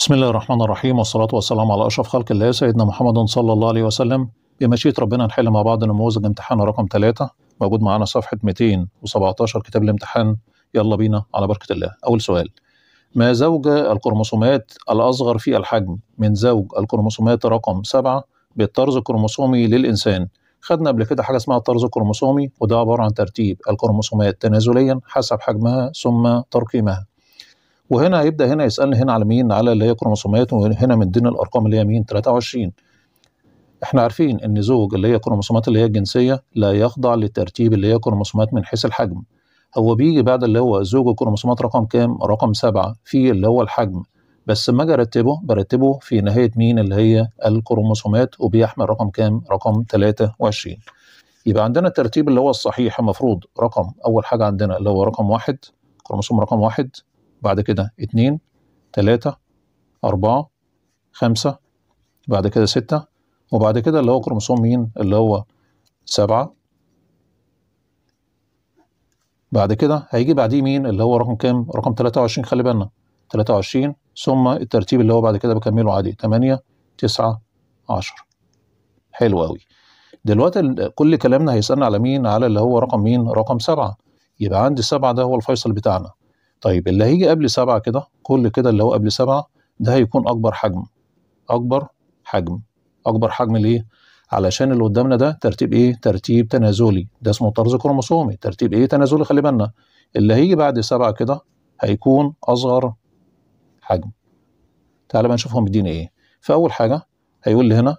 بسم الله الرحمن الرحيم والصلاة والسلام على أشرف خلق الله سيدنا محمد صلى الله عليه وسلم بمشيئة ربنا نحل مع بعض نموذج امتحان رقم ثلاثة موجود معانا صفحة 217 كتاب الامتحان يلا بينا على بركة الله أول سؤال ما زوج الكروموسومات الأصغر في الحجم من زوج الكروموسومات رقم سبعة بالطرز الكروموسومي للإنسان خدنا قبل كده حاجة اسمها الطرز الكروموسومي وده عبارة عن ترتيب الكروموسومات تنازليا حسب حجمها ثم ترقيمها وهنا يبدا هنا يسالني هنا على مين على اللي هي كروموسومات وهنا من ضمن الارقام اللي هي مين 23 احنا عارفين ان زوج اللي هي كروموسومات اللي هي الجنسيه لا يخضع لترتيب اللي هي كروموسومات من حيث الحجم هو بيجي بعد اللي هو زوج الكروموسومات رقم كام رقم سبعة في اللي هو الحجم بس ما اجي ارتبه برتبه في نهايه مين اللي هي الكروموسومات وبيحمل رقم كام رقم 23 يبقى عندنا الترتيب اللي هو الصحيح المفروض رقم اول حاجه عندنا اللي هو رقم واحد كروموسوم رقم واحد بعد كده اتنين تلاتة أربعة خمسة بعد كده ستة وبعد كده اللي هو كروموسوم مين اللي هو سبعة بعد كده هيجي بعديه مين اللي هو رقم كام رقم 23 خلي بالنا 23 ثم الترتيب اللي هو بعد كده بكمله عادي 8 9 10 حلو قوي دلوقتي كل كلامنا هيسألنا على مين على اللي هو رقم مين رقم سبعة يبقى عندي سبعة ده هو الفيصل بتاعنا طيب اللي هيجي قبل سبعة كده كل كده اللي هو قبل سبعة ده هيكون أكبر حجم أكبر حجم أكبر حجم ليه؟ علشان اللي قدامنا ده ترتيب إيه؟ ترتيب تنازلي ده اسمه طرز كروموسومي ترتيب إيه؟ تنازلي خلي بالنا اللي هيجي بعد سبعة كده هيكون أصغر حجم تعالى بقى نشوفهم مدينا إيه فأول حاجة هيقول لي هنا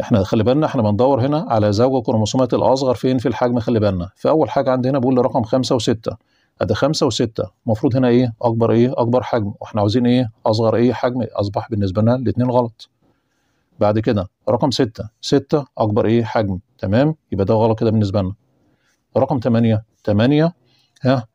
احنا خلي بالنا احنا بندور هنا على زوج كروموسومات الاصغر فين في الحجم خلي بالنا فاول حاجه عندنا بيقول لي رقم خمسة وستة ادي خمسة وستة المفروض هنا ايه اكبر ايه اكبر حجم واحنا عاوزين ايه اصغر ايه حجم اصبح بالنسبه لنا الاثنين غلط بعد كده رقم ستة ستة اكبر ايه حجم تمام يبقى ده غلط كده بالنسبه لنا رقم تمانية تمانية ها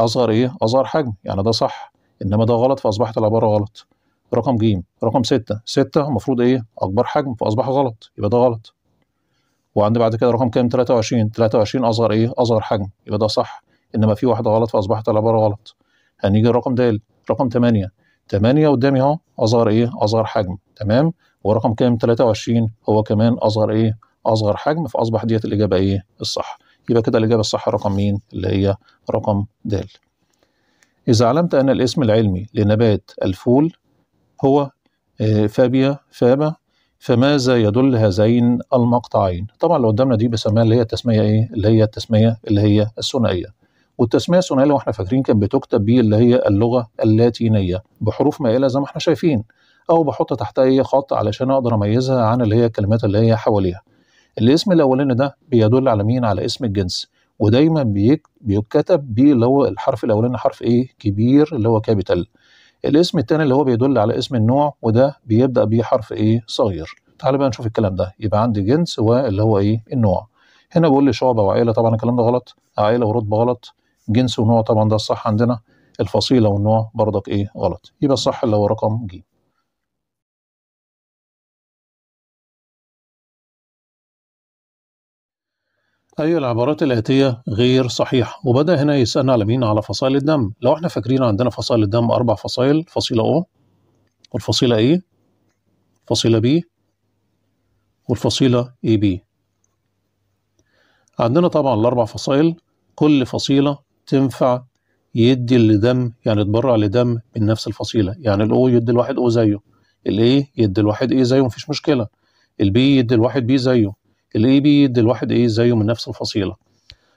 اصغر ايه اصغر حجم يعني ده صح انما ده غلط فاصبحت العباره غلط رقم ج رقم ستة ستة المفروض ايه اكبر حجم فاصبح غلط يبقى ده غلط وعندي بعد كده رقم كام 23 23 اصغر ايه اصغر حجم يبقى ده صح انما في واحده غلط فاصبحت العباره غلط هنيجي الرقم ده رقم 8 8 قدامي اهو اصغر ايه اصغر حجم تمام ورقم كام 23 هو كمان اصغر ايه اصغر حجم فاصبح ديت الاجابه ايه الصح يبقى كده الاجابه الصح رقم مين اللي هي رقم د اذا علمت ان الاسم العلمي لنبات الفول هو آه، فابيا فابا فماذا يدل هذين المقطعين طبعا اللي قدامنا دي بسميها اللي هي التسميه ايه اللي هي التسميه اللي هي الثنائيه والتسميه الثنائيه اللي احنا فاكرين كانت بتكتب اللي هي اللغه اللاتينيه بحروف مائله زي ما احنا شايفين او بحط تحتها اي خط علشان اقدر اميزها عن اللي هي الكلمات اللي هي حواليها الاسم الاولاني ده بيدل على مين على اسم الجنس ودايما بيكتب بيه اللي هو الحرف الاولاني حرف ايه كبير اللي هو كابيتال الاسم الثاني اللي هو بيدل على اسم النوع وده بيبدا بيه حرف ايه صغير تعال بقى نشوف الكلام ده يبقى عندي جنس واللي هو ايه النوع هنا بقول لي شعبه وعائله طبعا الكلام ده غلط عائله ورتبه غلط جنس ونوع طبعا ده الصح عندنا الفصيلة والنوع برضك ايه غلط يبقى الصح اللي هو رقم ج أي أيوة، العبارات الآتية غير صحيحة وبدأ هنا يسألنا على مين على فصائل الدم لو احنا فاكرين عندنا فصائل الدم أربع فصائل فصيلة او والفصيلة اي فصيلة بي والفصيلة اي بي عندنا طبعا الأربع فصائل كل فصيلة تنفع يدي لدم يعني تبرع لدم من نفس الفصيله يعني الاو يدي الواحد او زيه الاي يدي الواحد اي زيه مفيش مشكله البي يدي الواحد بي زيه الاي بي يدي الواحد اي زيه من نفس الفصيله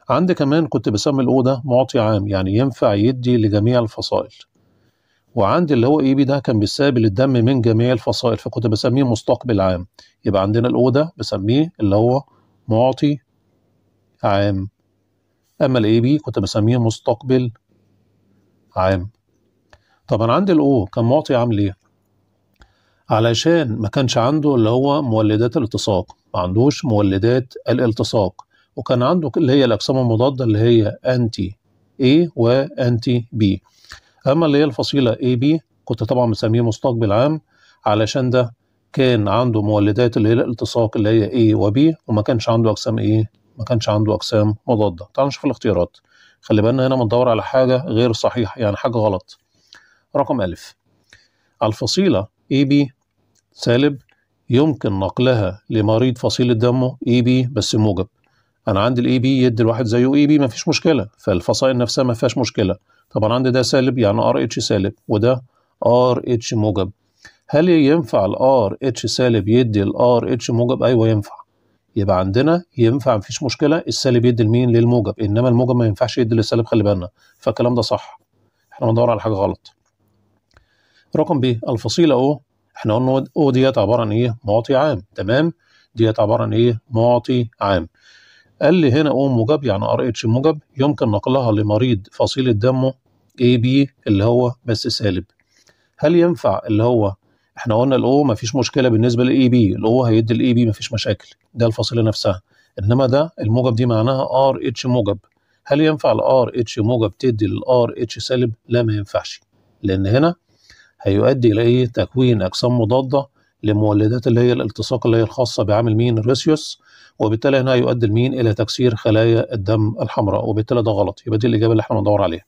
عندي كمان كنت بسمي الاو ده معطي عام يعني ينفع يدي لجميع الفصائل وعندي اللي هو اي بي ده كان بيستقبل الدم من جميع الفصائل فكنت بسميه مستقبل عام يبقى عندنا الاو ده بسميه اللي هو معطي عام اما الاي بي كنت بسميه مستقبل عام طبعا عند الاو كان معطي عام ليه علشان ما كانش عنده اللي هو مولدات الالتصاق ما عندوش مولدات الالتصاق وكان عنده اللي هي الاجسام المضاده اللي هي انتي A إيه وانتي B اما اللي هي الفصيله AB إيه كنت طبعا مسميه مستقبل عام علشان ده كان عنده مولدات اللي هي الالتصاق اللي هي A إيه وB وما كانش عنده اجسام A ما كانش عنده اجسام مضاده تعالوا نشوف الاختيارات خلي بالنا هنا بندور على حاجه غير صحيحه يعني حاجه غلط رقم الف الفصيله اي بي سالب يمكن نقلها لمريض فصيله دمه اي بي بس موجب انا عندي الاي بي يدي الواحد زيه اي بي مفيش مشكله فالفصائل نفسها ما فيهاش مشكله طبعا عندي ده سالب يعني ار اتش سالب وده ار اتش موجب هل ينفع الار اتش سالب يدي الار اتش موجب ايوه ينفع يبقى عندنا ينفع مفيش مشكله السالب يدي لمين للموجب انما الموجب ما ينفعش يدي للسالب خلي بالنا فالكلام ده صح احنا بندور على حاجه غلط رقم ب الفصيله او احنا قلنا او ديت عباره عن ايه معطي عام تمام ديت عباره عن ايه معطي عام قال لي هنا او موجب يعني ار اتش موجب يمكن نقلها لمريض فصيله دمه اي بي اللي هو بس سالب هل ينفع اللي هو احنا قلنا الاو مفيش مشكله بالنسبه للاي بي الاو هيدي الاي بي مفيش مشاكل ده الفصيله نفسها انما ده الموجب دي معناها ار اتش موجب هل ينفع الار اتش موجب تدي للار اتش سالب لا ما ينفعش لان هنا هيؤدي الى ايه تكوين اجسام مضاده لمولدات اللي هي الالتصاق اللي هي الخاصه بعامل مين الريسيوس وبالتالي هنا هيؤدي المين الى تكسير خلايا الدم الحمراء وبالتالي ده غلط يبقى دي الاجابه اللي احنا بندور عليها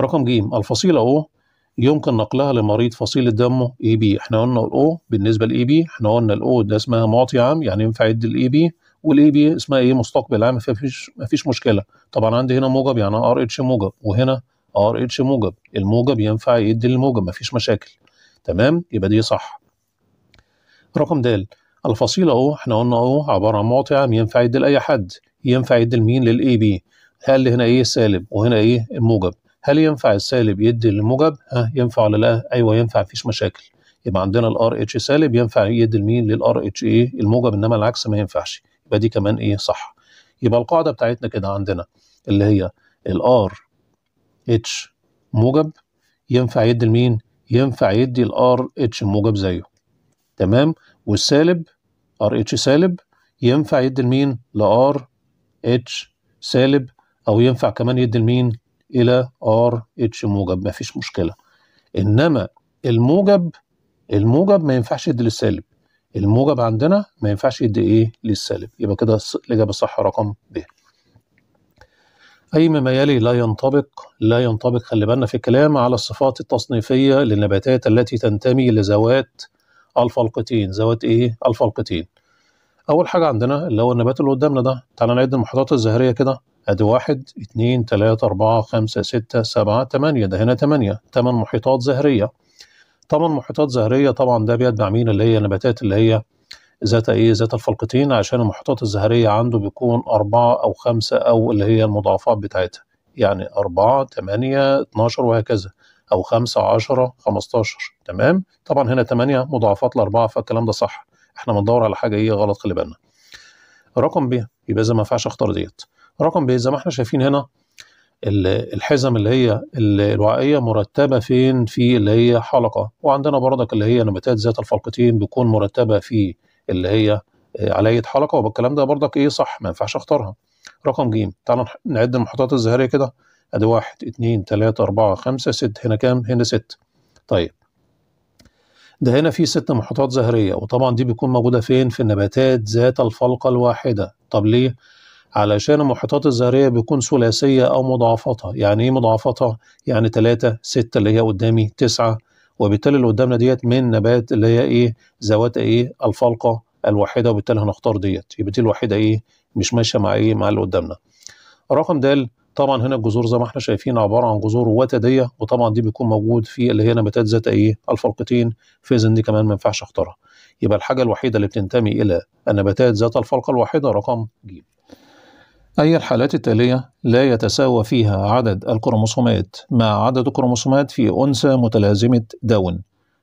رقم ج الفصيله او يمكن نقلها لمريض فصيلة دمه اي بي احنا قلنا الاو بالنسبة لاي بي احنا قلنا الاو ده اسمها معطي عام يعني ينفع يدي الاي بي والاي بي اسمها ايه مستقبل عام فيش مفيش مشكلة طبعا عندي هنا موجب يعني ار اتش موجب وهنا ار اتش موجب الموجب ينفع يدي الموجب مفيش مشاكل تمام يبقى دي صح رقم د الفصيلة اهو احنا قلنا اهو عبارة عن معطي عام ينفع يدي لأي حد ينفع يدي لمين للاي بي هل هنا ايه سالب وهنا ايه الموجب هل ينفع السالب يدي للموجب؟ ها آه، ينفع ولا لا؟ ايوه ينفع مفيش مشاكل. يبقى عندنا الار اتش سالب ينفع يدي لمين؟ للار اتش ايه الموجب انما العكس ما ينفعش. يبقى دي كمان ايه صح. يبقى القاعده بتاعتنا كده عندنا اللي هي الار اتش موجب ينفع يدي لمين؟ ينفع يدي الار اتش موجب زيه. تمام؟ والسالب ار اتش سالب ينفع يدي لمين؟ لار اتش سالب او ينفع كمان يدي لمين؟ الى ار اتش موجب ما فيش مشكله انما الموجب الموجب ما ينفعش يدي للسالب الموجب عندنا ما ينفعش يدي ايه للسالب يبقى كده الاجابه الصح رقم ب اي مما يلي لا ينطبق لا ينطبق خلي بالنا في الكلام على الصفات التصنيفيه للنباتات التي تنتمي لذوات الفلقتين ذوات ايه الفلقتين اول حاجه عندنا اللي هو النبات اللي قدامنا ده تعالى نعد المحيطات الزهريه كده ادي واحد اثنين ثلاثة اربعة خمسة ستة سبعة تمانية ده هنا تمانية تمن محيطات زهرية تمن محيطات زهرية طبعا ده بيتبع مين اللي هي النباتات اللي هي ذات ايه ذات الفلقتين عشان المحيطات الزهرية عنده بيكون أربعة أو خمسة أو اللي هي المضاعفات بتاعتها يعني أربعة تمانية اتناشر وهكذا أو خمسة عشرة خمستاشر تمام طبعا هنا تمانية مضاعفات لأربعة فالكلام ده صح احنا بندور على حاجة ايه غلط خلي بالنا رقم ب يبقى إذا ما ينفعش أختار ديت رقم ب زي ما احنا شايفين هنا الحزم اللي هي الوعائيه مرتبه فين في اللي هي حلقه وعندنا برضك اللي هي نباتات ذات الفلقتين بتكون مرتبه في اللي هي آه، علية حلقه والكلام ده برضك ايه صح ما ينفعش اختارها رقم ج تعالى نعد المحطات الزهريه كده ادي واحد اتنين تلاته اربعه خمسه ست هنا كام هنا ست طيب ده هنا في ست محطات زهريه وطبعا دي بتكون موجوده فين في النباتات ذات الفلقه الواحده طب ليه علشان المحيطات الزهريه بيكون ثلاثية أو مضاعفاتها، يعني إيه مضاعفاتها؟ يعني 3 6 اللي هي قدامي 9 وبالتالي اللي قدامنا ديت من نبات اللي هي إيه ذوات إيه الفلقة الواحدة وبالتالي هنختار ديت يبقى دي الوحيدة إيه مش ماشية مع إيه مع اللي قدامنا رقم د طبعا هنا الجذور زي ما احنا شايفين عباره عن جذور وتديه وطبعا دي بيكون موجود في اللي هي نباتات ذات ايه الفلقتين فيزن دي كمان ما ينفعش اختارها يبقى الحاجه الوحيده اللي بتنتمي الى النباتات ذات الفلقه الواحده رقم ج أي الحالات التالية لا يتساوى فيها عدد الكروموسومات مع عدد الكروموسومات في أنثى متلازمة داون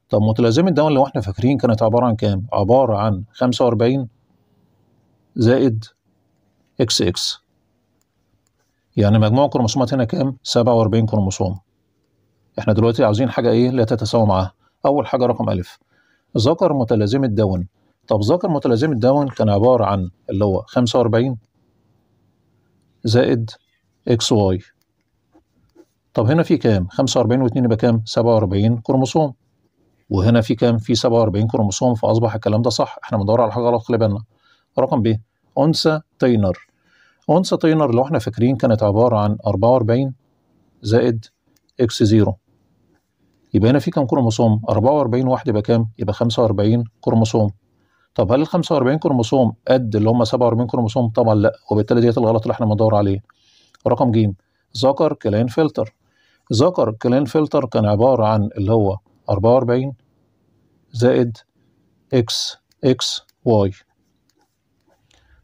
طب متلازمة داون لو احنا فاكرين كانت عبارة عن كام؟ عبارة عن 45 زائد اكس اكس يعني مجموع الكروموسومات هنا كام؟ 47 كروموسوم احنا دلوقتي عاوزين حاجة ايه لا تتساوى معاها أول حاجة رقم ألف ذكر متلازمة داون طب ذكر متلازمة داون كان عبارة عن اللي هو 45 زائد اكس واي طب هنا في كام 45 و2 يبقى كام 47 كروموسوم وهنا في كام في 47 كروموسوم فاصبح الكلام ده صح احنا بندور على حاجه غلط خلي بالنا رقم ب انثى تينر انثى تينر لو احنا فاكرين كانت عباره عن 44 زائد اكس 0 يبقى هنا في كام كروموسوم 44 واحد يبقى كام يبقى 45 كروموسوم طب هل ال 45 كروموسوم قد اللي هم 47 كروموسوم؟ طبعا لا وبالتالي ديت الغلط اللي احنا بندور عليه. رقم ج ذكر كلين فلتر ذكر كلين فلتر كان عبارة عن اللي هو 44 زائد اكس اكس واي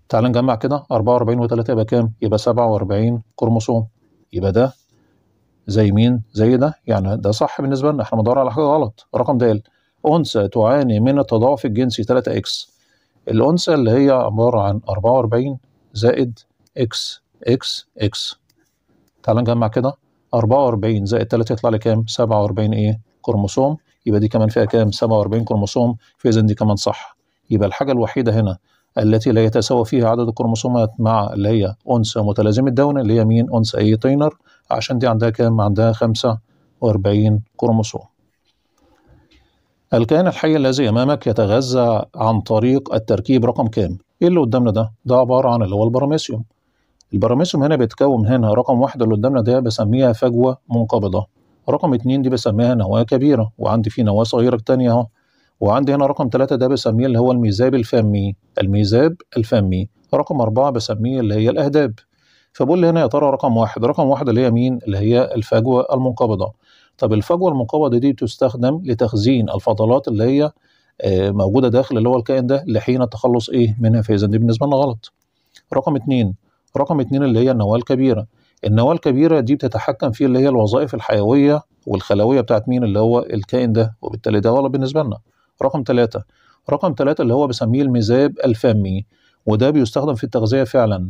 تعال نجمع كده 44 و3 يبقى كام؟ يبقى 47 كروموسوم يبقى ده زي مين؟ زي ده يعني ده صح بالنسبة لنا احنا بندور على حاجة غلط رقم د أنثى تعاني من التضاعف الجنسي 3 إكس الأنثى اللي هي عبارة عن 44 زائد إكس إكس إكس تعال نجمع كده 44 زائد 3 يطلع لي كام؟ 47 إيه؟ كروموسوم يبقى دي كمان فيها كام؟ 47 كروموسوم فإذا دي كمان صح يبقى الحاجة الوحيدة هنا التي لا يتساوى فيها عدد الكروموسومات مع اللي هي أنثى متلازمة داون اللي هي مين؟ أنثى أي تينر عشان دي عندها كام؟ عندها 45 كروموسوم الكائن الحي الذي أمامك يتغذى عن طريق التركيب رقم كام؟ إيه اللي قدامنا ده؟ ده عبارة عن اللي هو البراميسيوم. البراميسيوم هنا بيتكون هنا رقم واحد اللي قدامنا ده بسميها فجوة منقبضة. رقم اتنين دي بسميها نواة كبيرة وعندي فيه نواة صغيرة تانية أهو. وعندي هنا رقم ثلاثة ده بسميه اللي هو الميزاب الفمي الميزاب الفمي رقم أربعة بسميه اللي هي الأهداب فبقول هنا يا ترى رقم واحد رقم واحد اللي هي مين اللي هي الفجوة المنقبضة طب الفجوه المنقبضه دي تستخدم لتخزين الفضلات اللي هي آه، موجوده داخل اللي هو الكائن ده لحين التخلص ايه منها فاذا دي بالنسبه لنا غلط رقم اتنين رقم اتنين اللي هي النواه الكبيره النواه الكبيره دي بتتحكم في اللي هي الوظائف الحيويه والخلويه بتاعت مين اللي هو الكائن ده وبالتالي ده غلط بالنسبه لنا رقم ثلاثة رقم ثلاثة اللي هو بسميه المذاب الفمي وده بيستخدم في التغذيه فعلا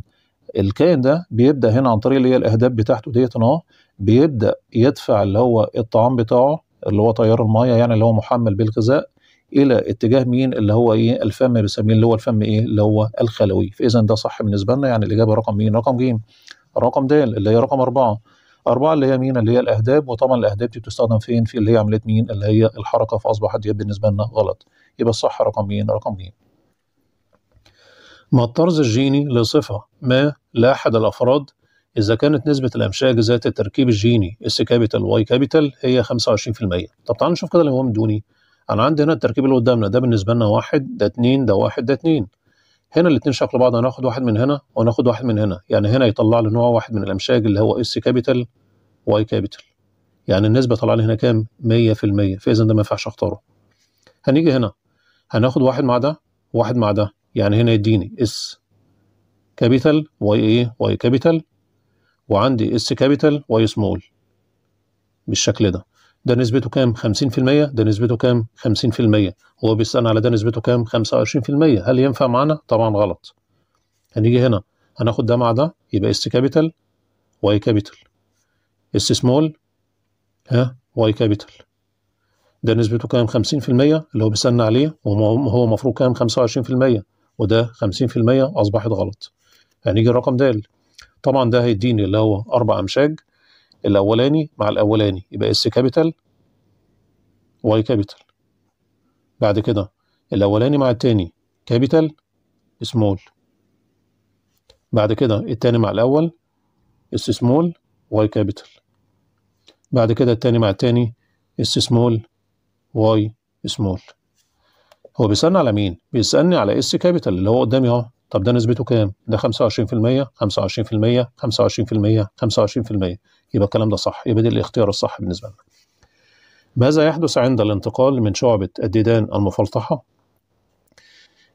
الكائن ده بيبدا هنا عن طريق اللي هي الاهداب بتاعته ديت اهو بيبدا يدفع اللي هو الطعام بتاعه اللي هو تيار الميه يعني اللي هو محمل بالغذاء الى اتجاه مين اللي هو ايه الفم بنسميه اللي هو الفم ايه اللي هو الخلوي فاذا ده صح بالنسبه لنا يعني الاجابه رقم مين رقم ج رقم د اللي هي رقم أربعة أربعة اللي هي مين اللي هي الأهداب وطبعا الأهداب دي بتستخدم فين في اللي هي عملية مين اللي هي الحركة فأصبحت دي بالنسبة لنا غلط يبقى الصح رقم مين رقم ج ما الطرز الجيني لصفة ما لاحد الأفراد إذا كانت نسبة الأمشاج ذات التركيب الجيني اس كابيتال واي كابيتال هي 25% طب تعالوا نشوف كده اللي هو مدوني أنا عندي هنا التركيب اللي قدامنا ده بالنسبة لنا واحد ده اتنين ده واحد ده اتنين هنا الاتنين شكل بعض هناخد واحد من هنا وناخد واحد من هنا يعني هنا يطلع لي نوع واحد من الأمشاج اللي هو اس كابيتال واي كابيتال يعني النسبة طلع لي هنا كام 100% فإذا ده ما ينفعش أختاره هنيجي هنا هناخد واحد مع ده واحد مع ده يعني هنا يديني اس كابيتال واي ايه واي كابيتال وعندي اس كابيتال واي سمول بالشكل ده ده نسبته كام 50% ده نسبته كام 50% هو بيستنى على ده نسبته كام 25% هل ينفع معانا طبعا غلط هنيجي هنا هناخد ده مع ده يبقى اس كابيتال واي كابيتال اس سمول ها واي كابيتال ده نسبته كام 50% اللي هو بيستنى عليه وهو المفروض كام 25% وده 50% اصبحت غلط هنيجي الرقم ده طبعا ده هيديني اللي هو أربع أمشاج الأولاني مع الأولاني يبقى اس كابيتال واي كابيتال بعد كده الأولاني مع التاني كابيتال سمول بعد كده التاني مع الأول اس سمول واي كابيتال بعد كده التاني مع التاني اس سمول واي سمول هو بيسألني على مين؟ بيسألني على اس كابيتال اللي هو قدامي اهو طب ده نسبته كام؟ ده 25% 25% 25% 25% يبقى الكلام ده صح يبقى ده الاختيار الصح بالنسبة لنا. ماذا يحدث عند الانتقال من شعبة الديدان المفلطحة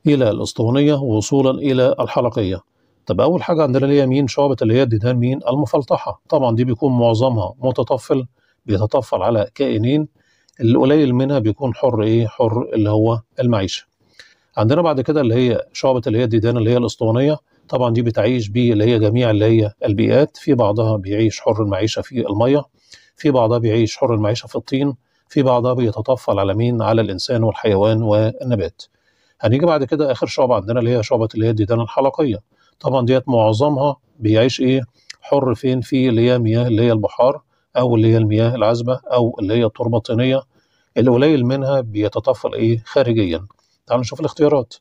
إلى الأسطوانية وصولا إلى الحلقية؟ طب أول حاجة عندنا اللي هي مين شعبة اللي هي الديدان مين المفلطحة طبعا دي بيكون معظمها متطفل بيتطفل على كائنين القليل منها بيكون حر إيه حر اللي هو المعيشة عندنا بعد كده اللي هي شعبة اللي هي الديدان اللي هي الأسطوانية طبعا دي بتعيش بيه اللي هي جميع اللي هي البيئات في بعضها بيعيش حر المعيشة في المية في بعضها بيعيش حر المعيشة في الطين في بعضها بيتطفل على مين على الإنسان والحيوان والنبات هنيجي بعد كده آخر شعبة عندنا اللي هي شعبة اللي هي الديدان الحلقية طبعا ديت معظمها بيعيش إيه حر فين في اللي هي مياه اللي هي البحار أو اللي هي المياه العذبة أو اللي هي التربة الطينية اللي قليل منها بيتطفل إيه خارجيا تعال نشوف الاختيارات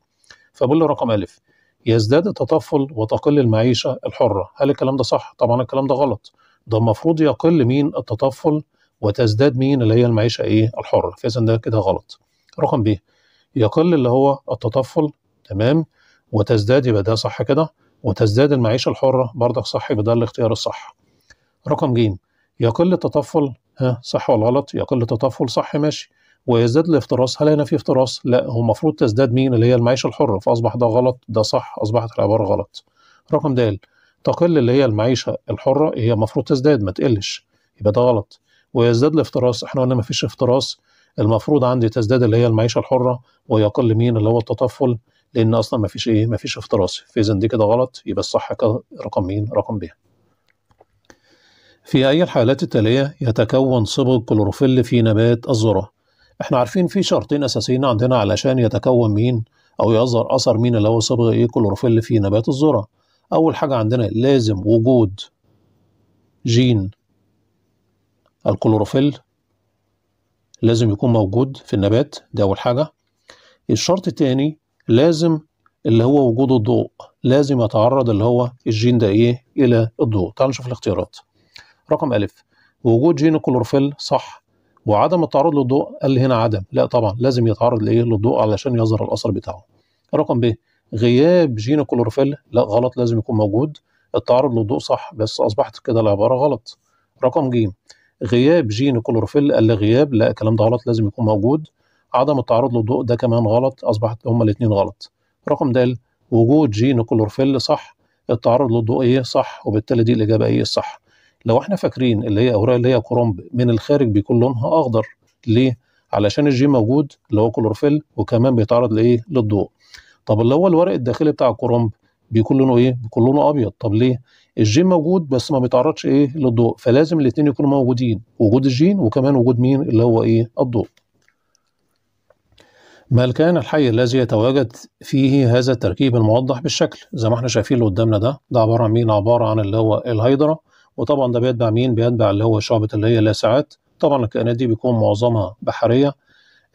فبقول له رقم ألف يزداد التطفل وتقل المعيشة الحرة هل الكلام ده صح؟ طبعا الكلام ده غلط ده المفروض يقل مين التطفل وتزداد مين اللي هي المعيشة إيه الحرة فإذا ده كده غلط رقم ب يقل اللي هو التطفل تمام وتزداد يبقى ده صح كده وتزداد المعيشة الحرة برضك صح يبقى ده الاختيار الصح رقم ج يقل التطفل ها صح ولا غلط يقل التطفل صح ماشي ويزداد الافتراس هل هنا في افتراس؟ لا هو المفروض تزداد مين اللي هي المعيشه الحره فاصبح ده غلط ده صح اصبحت العباره غلط. رقم د تقل اللي هي المعيشه الحره هي المفروض تزداد ما تقلش يبقى ده غلط ويزداد الافتراس احنا قلنا ما فيش افتراس المفروض عندي تزداد اللي هي المعيشه الحره ويقل مين اللي هو التطفل لان اصلا ما فيش ايه ما فيش افتراس فاذا دي كده غلط يبقى الصح كده رقم مين رقم ب في اي الحالات التاليه يتكون صبغ كلوروفيل في نبات الذره احنا عارفين في شرطين اساسيين عندنا علشان يتكون مين او يظهر اثر مين اللي هو صبغ ايه كلوروفيل في نبات الذره اول حاجه عندنا لازم وجود جين الكلوروفيل لازم يكون موجود في النبات دي اول حاجه الشرط التاني لازم اللي هو وجود الضوء لازم يتعرض اللي هو الجين ده ايه الى الضوء تعال نشوف الاختيارات رقم الف وجود جين الكلوروفيل صح وعدم التعرض للضوء قال لي هنا عدم لا طبعا لازم يتعرض لايه للضوء علشان يظهر الاثر بتاعه رقم ب غياب جين كلوروفيل لا غلط لازم يكون موجود التعرض للضوء صح بس اصبحت كده العباره غلط رقم ج غياب جين كلوروفيل قال لي غياب لا الكلام ده غلط لازم يكون موجود عدم التعرض للضوء ده كمان غلط اصبحت هما الاثنين غلط رقم د وجود جين كلوروفيل صح التعرض للضوء ايه صح وبالتالي دي الاجابه ايه الصح لو احنا فاكرين اللي هي اوراق اللي هي كرنب من الخارج بيكون لونها اخضر ليه؟ علشان الجي موجود اللي هو كلوروفيل وكمان بيتعرض لايه؟ للضوء. طب اللي هو الورق الداخلي بتاع الكرنب بيكون لونه ايه؟ بيكون لونه ابيض، طب ليه؟ الجين موجود بس ما بيتعرضش ايه؟ للضوء، فلازم الاثنين يكونوا موجودين، وجود الجين وكمان وجود مين؟ اللي هو ايه؟ الضوء. ما الكائن الحي الذي يتواجد فيه هذا التركيب الموضح بالشكل زي ما احنا شايفين اللي قدامنا ده ده عباره عن مين عباره عن اللي هو الهيدرا وطبعا ده بيتبع مين بيتبع اللي هو شعبة اللي هي اللاسعات طبعا الكائنات دي بيكون معظمها بحرية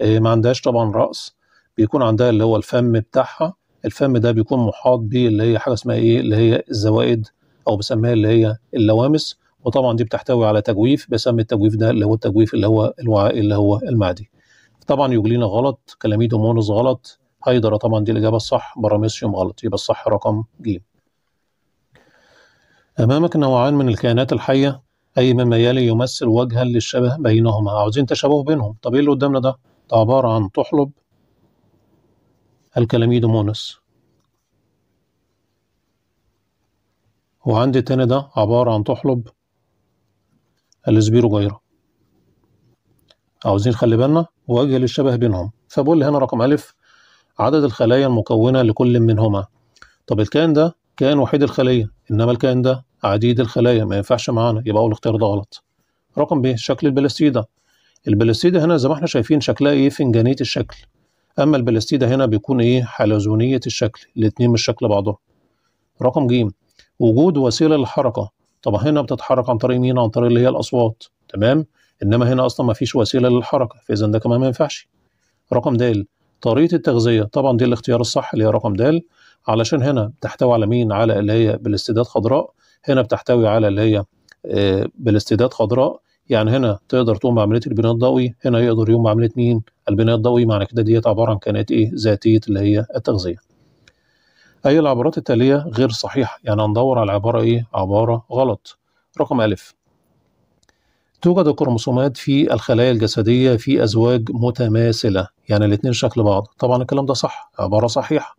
آه، ما عندهاش طبعا رأس بيكون عندها اللي هو الفم بتاعها الفم ده بيكون محاط بيه اللي هي حاجة اسمها ايه اللي هي الزوائد او بسميها اللي هي اللوامس وطبعا دي بتحتوي على تجويف بسمي التجويف ده اللي هو التجويف اللي هو الوعاء اللي هو المعدي طبعا يوجلينا غلط كلاميدومونس غلط هيدرا طبعا دي الإجابة الصح براميسيوم غلط يبقى الصح رقم جيم أمامك نوعان من الكائنات الحية أي مما يلي يمثل وجها للشبه بينهما عاوزين تشابه بينهم طب إيه اللي قدامنا ده؟ ده عبارة عن طحلب الكلاميدومونس وعندي تاني ده عبارة عن الاسبيرو الاسبيروجيرا عاوزين نخلي بالنا وجه للشبه بينهم فبقول هنا رقم ألف عدد الخلايا المكونة لكل منهما طب الكائن ده كائن وحيد الخلية إنما الكائن ده عديد الخلايا ما ينفعش معانا يبقى أول اختيار ده غلط رقم ب شكل البلاستيدا البلاستيدا هنا زي ما احنا شايفين شكلها ايه فنجانية الشكل أما البلاستيدا هنا بيكون ايه حلزونية الشكل الاتنين مش شكل بعضهم رقم ج وجود وسيلة للحركة طب هنا بتتحرك عن طريق مين عن طريق اللي هي الأصوات تمام إنما هنا أصلا ما فيش وسيلة للحركة فإذا ده كمان ما ينفعش رقم د طريقة التغذية طبعا دي الاختيار الصح اللي هي رقم د علشان هنا بتحتوي على مين على اللي هي بالاستداد خضراء هنا بتحتوي على اللي هي آه، بالاستداد خضراء يعني هنا تقدر تقوم بعمليه البناء الضوئي هنا يقدر يقوم بعمليه مين البناء الضوئي معنى كده ديت عباره عن كائنات ايه ذاتيه اللي هي التغذيه اي العبارات التاليه غير صحيحه يعني هندور على عباره ايه عباره غلط رقم الف توجد الكروموسومات في الخلايا الجسديه في ازواج متماثله يعني الاثنين شكل بعض طبعا الكلام ده صح عباره صحيحه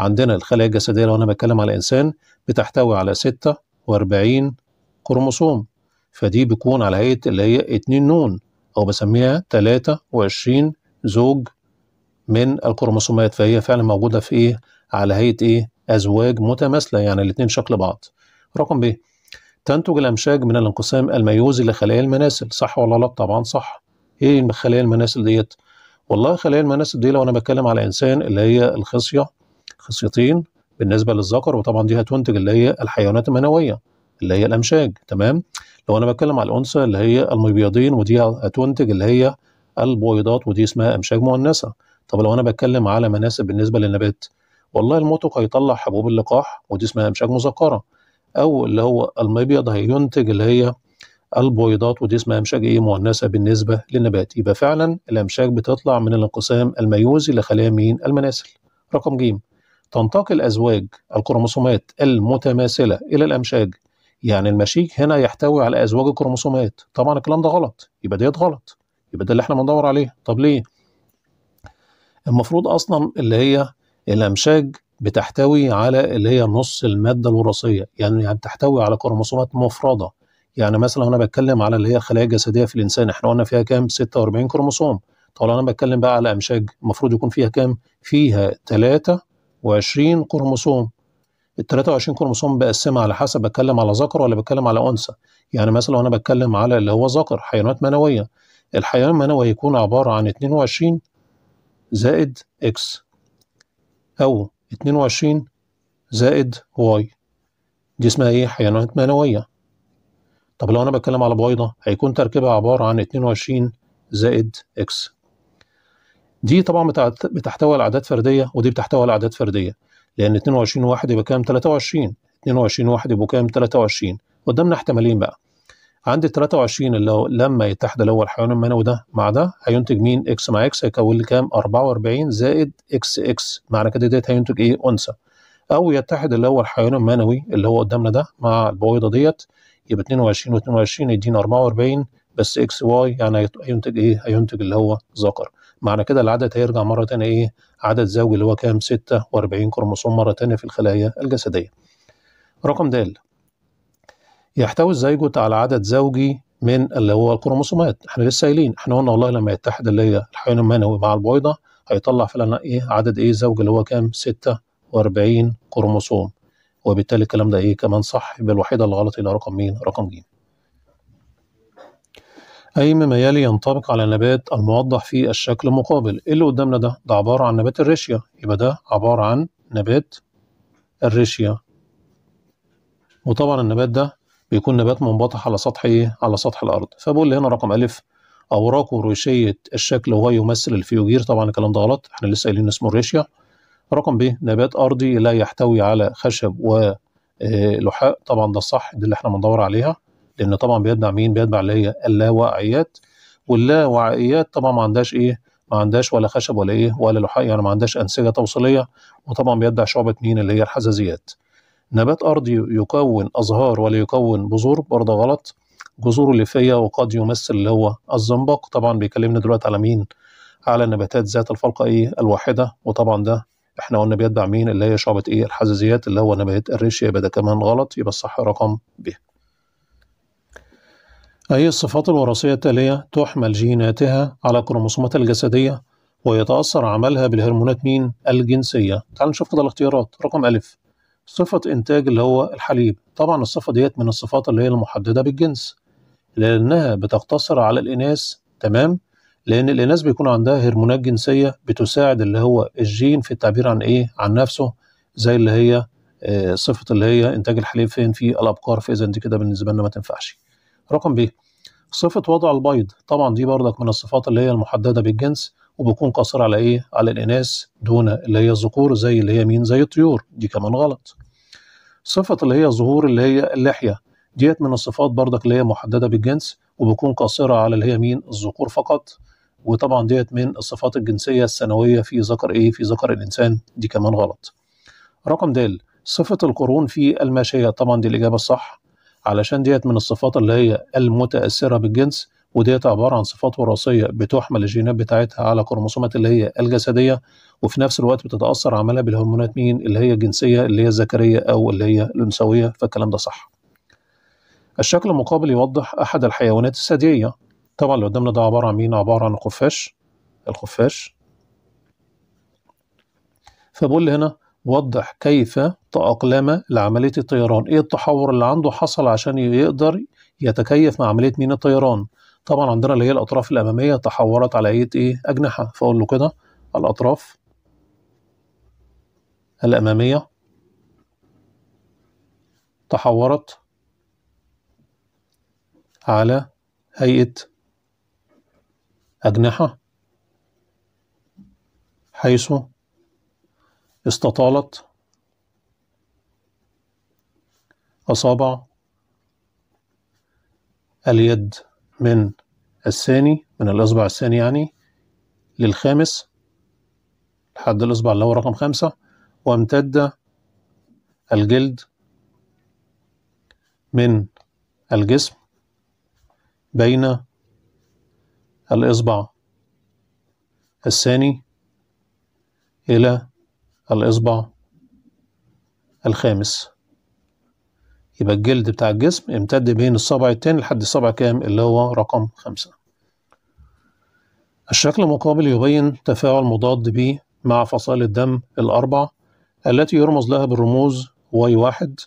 عندنا الخلايا الجسدية لو أنا بتكلم على إنسان بتحتوي على 46 كروموسوم فدي بيكون على هيئة اللي هي 2 نون أو بسميها 23 زوج من الكروموسومات فهي فعلا موجودة في إيه على هيئة إيه أزواج متماثلة يعني الاتنين شكل بعض رقم ب تنتج الأمشاج من الانقسام الميوزي لخلايا المناسل صح ولا لا طبعا صح إيه خلايا المناسل ديت والله خلايا المناسل دي لو أنا بتكلم على إنسان اللي هي الخصية خصيتين بالنسبه للذكر وطبعا دي هتنتج اللي هي الحيوانات المنويه اللي هي الامشاج تمام لو انا بتكلم على الانثى اللي هي المبيضين ودي هتنتج اللي هي البويضات ودي اسمها امشاج مؤنثه طب لو انا بتكلم على مناسب بالنسبه للنبات والله الموتوك هيطلع حبوب اللقاح ودي اسمها امشاج مذكره او اللي هو المبيض هينتج اللي هي البويضات ودي اسمها امشاج ايه مؤنثه بالنسبه للنبات يبقى فعلا الامشاج بتطلع من الانقسام الميوزي لخلايا مين المناسل رقم جيم تنتقل أزواج الكروموسومات المتماثلة إلى الأمشاج يعني المشيك هنا يحتوي على أزواج الكروموسومات طبعا الكلام ده غلط يبقى ديت غلط يبقى ده اللي احنا بندور عليه طب ليه؟ المفروض أصلا اللي هي الأمشاج بتحتوي على اللي هي نص المادة الوراثية يعني يعني بتحتوي على كروموسومات مفردة يعني مثلا أنا بتكلم على اللي هي الخلايا الجسدية في الإنسان احنا قلنا فيها كام 46 كروموسوم طب أنا بتكلم بقى على أمشاج المفروض يكون فيها كام فيها 3 وعشرين كروموسوم ال 23 كروموسوم بقسمها على حسب بتكلم على ذكر ولا بتكلم على انثى يعني مثلا لو انا بتكلم على اللي هو ذكر حيوانات منويه الحيوان المنوي هيكون عباره عن 22 زائد اكس او 22 زائد واي دي اسمها ايه حيوانات منويه طب لو انا بتكلم على بويضه هيكون تركيبها عباره عن 22 زائد اكس دي طبعا بتحتوي على اعداد فرديه ودي بتحتوي على اعداد فرديه لان 22 واحد يبقى كام 23 22 واحد يبقوا كام 23 قدامنا احتمالين بقى عندي 23 اللي هو لما يتحد اللي هو الحيوان المنوي ده مع ده هينتج مين اكس مع اكس هيكون لي كام 44 زائد اكس اكس معنى كده ديت هينتج ايه انثى او يتحد اللي هو الحيوان المنوي اللي هو قدامنا ده مع البويضه ديت يبقى 22 و22 يدينا 44 بس اكس واي يعني هينتج ايه هينتج اللي هو ذكر معنى كده العدد هيرجع مرة تانية إيه عدد زوجي اللي هو كام 46 كروموسوم مرة تانية في الخلايا الجسدية رقم د يحتوي الزيجوت على عدد زوجي من اللي هو الكروموسومات احنا لسه قايلين احنا قلنا والله لما يتحد اللي هي الحيوان المنوي مع البويضه هيطلع فعلا ايه عدد ايه زوج اللي هو كام 46 كروموسوم وبالتالي الكلام ده ايه كمان صح يبقى الوحيده اللي غلط هي رقم مين رقم جيم أي مما يلي ينطبق على نبات الموضح في الشكل المقابل إيه اللي قدامنا ده؟ ده عبارة عن نبات الريشيا يبقى ده عبارة عن نبات الريشيا وطبعا النبات ده بيكون نبات منبطح على سطح ايه؟ على سطح الأرض فبقول لي هنا رقم ألف أوراقه ريشية الشكل وهو يمثل الفيوجير طبعا الكلام ده غلط احنا لسه قايلين اسمه الريشيا رقم ب نبات أرضي لا يحتوي على خشب ولحاء آه، طبعا ده صح دي اللي احنا بندور عليها لان طبعا بيتبع مين بيتبع اللي هي اللاواعيات واللاواعيات طبعا ما عندهاش ايه ما عندهاش ولا خشب ولا ايه ولا لحاء يعني ما عندهاش انسجه توصيليه وطبعا بيتبع شعبه مين اللي هي الحزازيات نبات ارضي يكون ازهار ولا يكون بذور برضه غلط جذور الليفيه وقد يمثل اللي هو الزنبق طبعا بيكلمنا دلوقتي على مين على النباتات ذات الفلقه ايه الواحده وطبعا ده احنا قلنا بيتبع مين اللي هي شعبه ايه الحزازيات اللي هو نبات الريش يبقى ده كمان غلط يبقى الصح رقم ب أي الصفات الوراثية التالية تحمل جيناتها على الكروموسومات الجسدية ويتأثر عملها بالهرمونات مين؟ الجنسية. تعال نشوف كده الاختيارات، رقم ألف صفة إنتاج اللي هو الحليب، طبعا الصفة ديت من الصفات اللي هي المحددة بالجنس لأنها بتقتصر على الإناث، تمام؟ لأن الإناث بيكون عندها هرمونات جنسية بتساعد اللي هو الجين في التعبير عن إيه؟ عن نفسه زي اللي هي آه، صفة اللي هي إنتاج الحليب فين؟ في الأبقار فإذا أنت كده بالنسبة لنا ما تنفعش. رقم ب صفة وضع البيض طبعا دي برضك من الصفات اللي هي المحددة بالجنس وبكون قاصر على ايه على الاناث دون اللي هي الذكور زي اللي هي مين زي الطيور دي كمان غلط صفة اللي هي ظهور اللي هي اللحية ديت من الصفات برضك اللي هي محددة بالجنس وبكون قاصرة على اللي هي مين الذكور فقط وطبعا ديت من الصفات الجنسية السنوية في ذكر ايه في ذكر الانسان دي كمان غلط رقم د صفة القرون في الماشية طبعا دي الإجابة الصح علشان ديت من الصفات اللي هي المتأثرة بالجنس وديت عبارة عن صفات وراثية بتحمل الجينات بتاعتها على كروموسومات اللي هي الجسدية وفي نفس الوقت بتتأثر عملها بالهرمونات مين اللي هي الجنسية اللي هي الذكرية أو اللي هي الأنثوية فالكلام ده صح. الشكل المقابل يوضح أحد الحيوانات الثديية طبعا اللي قدامنا ده عبارة عن مين؟ عبارة عن الخفاش الخفاش فبقول هنا وضح كيف تأقلم لعملية الطيران إيه التحور اللي عنده حصل عشان يقدر يتكيف مع عملية مين الطيران طبعا عندنا اللي هي الأطراف الأمامية تحورت على أية إيه أجنحة فأقول له كده الأطراف الأمامية تحورت على هيئة أجنحة حيث استطالت أصابع اليد من الثاني من الإصبع الثاني يعني للخامس لحد الإصبع اللي هو رقم خمسة وامتد الجلد من الجسم بين الإصبع الثاني إلى الإصبع الخامس يبقى الجلد بتاع الجسم امتد بين الصبع التاني لحد الصبع كام اللي هو رقم خمسة الشكل المقابل يبين تفاعل مضاد ب مع فصائل الدم الأربع التي يرمز لها بالرموز واي واحد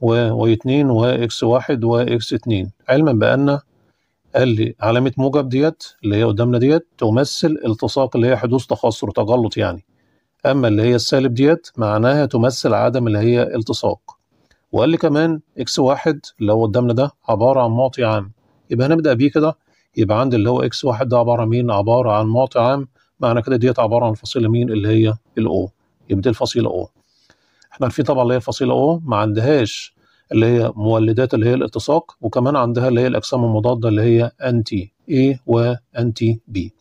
وواي اتنين واكس واحد واكس اتنين علما بأن اللي علامة موجب ديت اللي هي قدامنا ديت تمثل التصاق اللي هي حدوث تخاصر تجلط يعني اما اللي هي السالب ديت معناها تمثل عدم اللي هي التصاق وقال لي كمان اكس واحد اللي هو قدامنا ده عباره عن معطي عام يبقى هنبدا بيه كده يبقى عندي اللي هو اكس واحد ده عباره عن مين عباره عن معطي عام معنى كده ديت عباره عن فصيله مين اللي هي الاو يبقى دي الفصيله او احنا عارفين طبعا اللي هي الفصيله او ما عندهاش اللي هي مولدات اللي هي الالتصاق وكمان عندها اللي هي الاجسام المضاده اللي هي انتي اي وانتي بي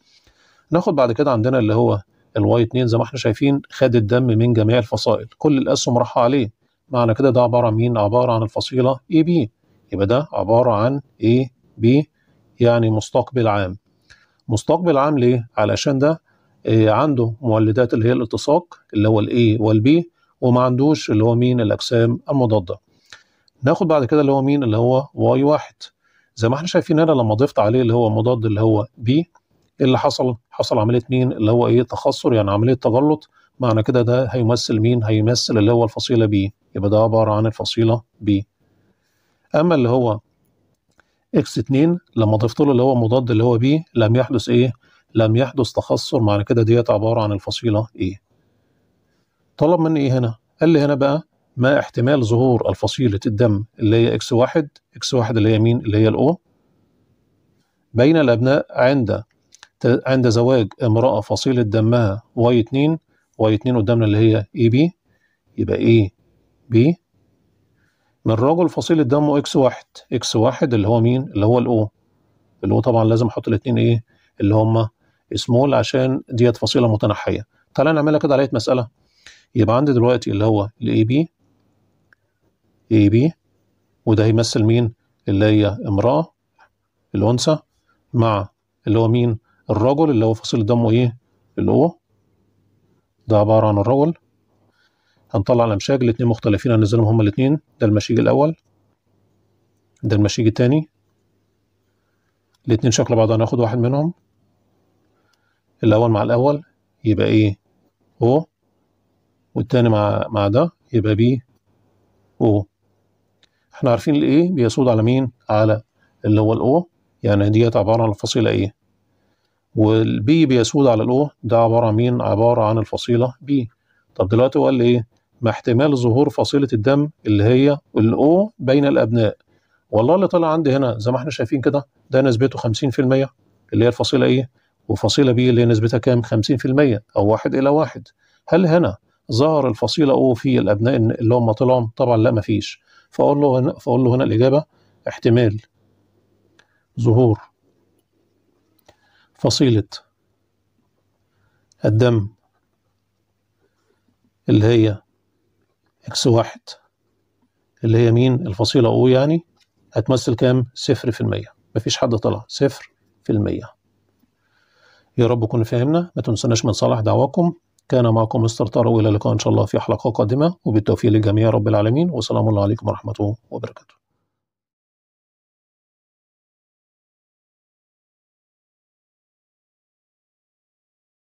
ناخد بعد كده عندنا اللي هو الواي 2 زي ما احنا شايفين خد الدم من جميع الفصائل كل الاسهم راح عليه معنى كده ده عباره عن مين عباره عن الفصيله اي بي يبقى ده عباره عن اي بي يعني مستقبل عام مستقبل عام ليه علشان ده إيه عنده مولدات اللي هي الالتصاق اللي هو الاي والبي وما عندوش اللي هو مين الاجسام المضاده ناخد بعد كده اللي هو مين اللي هو واي واحد زي ما احنا شايفين هنا لما ضفت عليه اللي هو مضاد اللي هو بي اللي حصل حصل عمليه مين اللي هو ايه تخصر يعني عمليه تجلط معنى كده ده هيمثل مين هيمثل اللي هو الفصيله بي يبقى ده عباره عن الفصيله بي اما اللي هو اكس 2 لما ضفت له اللي هو مضاد اللي هو بي لم يحدث ايه لم يحدث تخصر معنى كده ديت عباره عن الفصيله ايه طلب مني ايه هنا قال لي هنا بقى ما احتمال ظهور الفصيلة الدم اللي هي اكس واحد اكس واحد اللي هي مين اللي هي الاو بين الأبناء عند عند زواج امرأة فصيلة دمها واي 2 واي 2 قدامنا اللي هي اي بي يبقى اي بي من رجل فصيلة دمه اكس واحد اكس واحد اللي هو مين اللي هو الاو اللي هو طبعا لازم احط الاثنين ايه اللي هما سمول عشان ديت فصيلة متنحية تعالى نعملها كده على مسألة يبقى عندي دلوقتي اللي هو الاي بي اي بي وده هيمثل مين اللي هي امرأة الأنثى مع اللي هو مين الرجل اللي هو فصيل دمه ايه القوة ده عبارة عن الرجل هنطلع الأمشاج الاتنين مختلفين هننزلهم هما الاتنين ده المشيج الأول ده المشيج التاني الاتنين شكل بعض هناخد واحد منهم الأول مع الأول يبقى ايه أو والتاني مع مع ده يبقى بي أو احنا عارفين الايه بيسود على مين على اللي هو الأو يعني ديت عبارة عن الفصيلة ايه والبي بيسود على الاو ده عباره عن مين عباره عن الفصيله بي طب دلوقتي هو قال ايه ما احتمال ظهور فصيله الدم اللي هي الاو بين الابناء والله اللي طلع عندي هنا زي ما احنا شايفين كده ده نسبته 50% اللي هي الفصيله ايه وفصيله بي اللي هي نسبتها كام 50% او 1 الى 1 هل هنا ظهر الفصيله او في الابناء اللي هم طلعوا طبعا لا ما فيش فاقول له هنا فاقول له هنا الاجابه احتمال ظهور فصيلة الدم اللي هي اكس واحد اللي هي مين الفصيلة او يعني هتمثل كام صفر في المية مفيش حد طلع صفر في المية يا رب كونوا فاهمنا ما تنسناش من صالح دعواكم كان معكم مستر طارق الى اللقاء ان شاء الله في حلقة قادمة وبالتوفيق للجميع رب العالمين وسلام الله عليكم ورحمة وبركاته